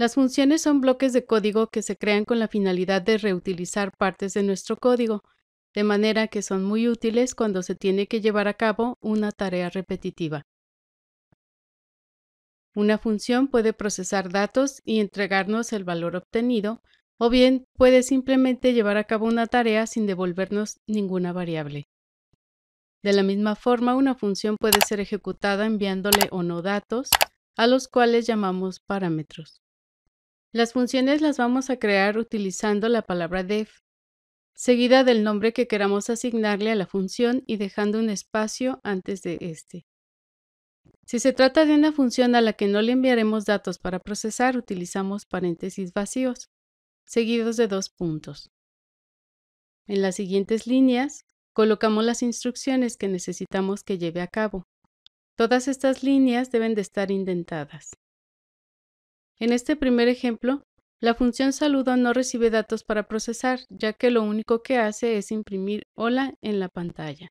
Las funciones son bloques de código que se crean con la finalidad de reutilizar partes de nuestro código, de manera que son muy útiles cuando se tiene que llevar a cabo una tarea repetitiva. Una función puede procesar datos y entregarnos el valor obtenido, o bien puede simplemente llevar a cabo una tarea sin devolvernos ninguna variable. De la misma forma, una función puede ser ejecutada enviándole o no datos, a los cuales llamamos parámetros. Las funciones las vamos a crear utilizando la palabra def, seguida del nombre que queramos asignarle a la función y dejando un espacio antes de este. Si se trata de una función a la que no le enviaremos datos para procesar, utilizamos paréntesis vacíos, seguidos de dos puntos. En las siguientes líneas, colocamos las instrucciones que necesitamos que lleve a cabo. Todas estas líneas deben de estar indentadas. En este primer ejemplo, la función saludo no recibe datos para procesar, ya que lo único que hace es imprimir hola en la pantalla.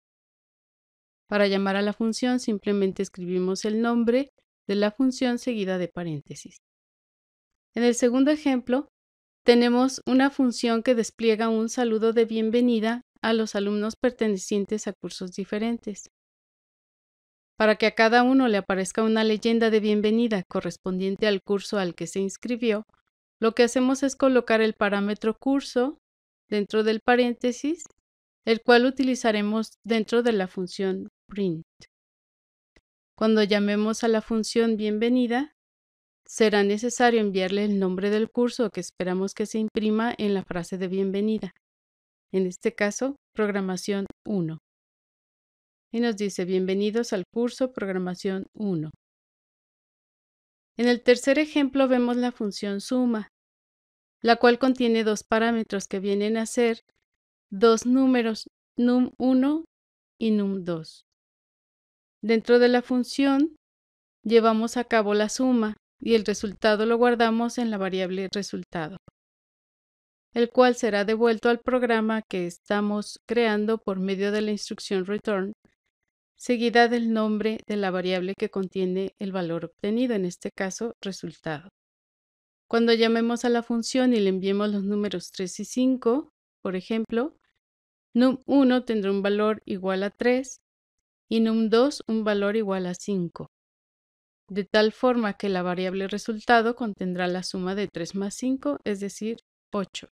Para llamar a la función simplemente escribimos el nombre de la función seguida de paréntesis. En el segundo ejemplo, tenemos una función que despliega un saludo de bienvenida a los alumnos pertenecientes a cursos diferentes para que a cada uno le aparezca una leyenda de bienvenida correspondiente al curso al que se inscribió, lo que hacemos es colocar el parámetro curso dentro del paréntesis, el cual utilizaremos dentro de la función print. Cuando llamemos a la función bienvenida, será necesario enviarle el nombre del curso que esperamos que se imprima en la frase de bienvenida. En este caso, programación 1 y nos dice bienvenidos al curso Programación 1. En el tercer ejemplo vemos la función suma, la cual contiene dos parámetros que vienen a ser dos números num1 y num2. Dentro de la función llevamos a cabo la suma y el resultado lo guardamos en la variable resultado, el cual será devuelto al programa que estamos creando por medio de la instrucción return seguida del nombre de la variable que contiene el valor obtenido, en este caso resultado. Cuando llamemos a la función y le enviemos los números 3 y 5, por ejemplo, num1 tendrá un valor igual a 3 y num2 un valor igual a 5, de tal forma que la variable resultado contendrá la suma de 3 más 5, es decir, 8.